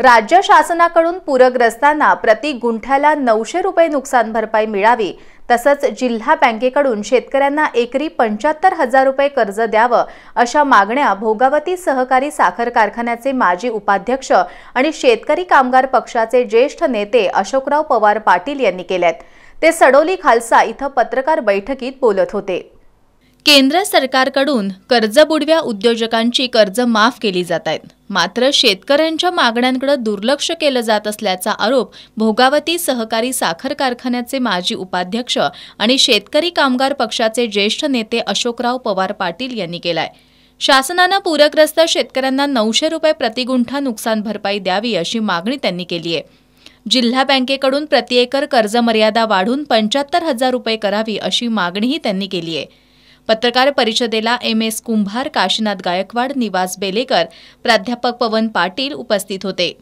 राज्य शासनाकडून पूरग्रस्तांना प्रति गुंठ्याला नऊशे रुपये नुकसान भरपाई मिळावी तसंच जिल्हा बँकेकडून शेतकऱ्यांना एकरी पंच्याहत्तर हजार रुपये कर्ज द्यावं अशा मागण्या भोगावती सहकारी साखर कारखान्याचे माजी उपाध्यक्ष आणि शेतकरी कामगार पक्षाचे ज्येष्ठ नेते अशोकराव पवार पाटील यांनी केल्यात ते सडोली खालसा इथं पत्रकार बैठकीत बोलत होते केंद्र सरकारकडून कर्जबुडव्या उद्योजकांची कर्ज माफ केली जात आहेत मात्र शेतकऱ्यांच्या मागण्यांकडे दुर्लक्ष केलं जात असल्याचा आरोप भोगावती सहकारी साखर कारखान्याचे माजी उपाध्यक्ष आणि शेतकरी कामगार पक्षाचे ज्येष्ठ नेते अशोकराव पवार पाटील यांनी केलाय शासनानं पूरग्रस्त शेतकऱ्यांना नऊशे रुपये प्रतिगुंठा नुकसान भरपाई द्यावी अशी मागणी त्यांनी केली आहे जिल्हा बँकेकडून प्रतिएकर कर्ज मर्यादा वाढून पंच्याहत्तर हजार रुपये करावी अशी मागणीही त्यांनी केली आहे पत्रकार परिषदेला एम एस कुंभार काशीनाथ गायकवाड निवास बेलेकर प्राध्यापक पवन पाटील उपस्थित होते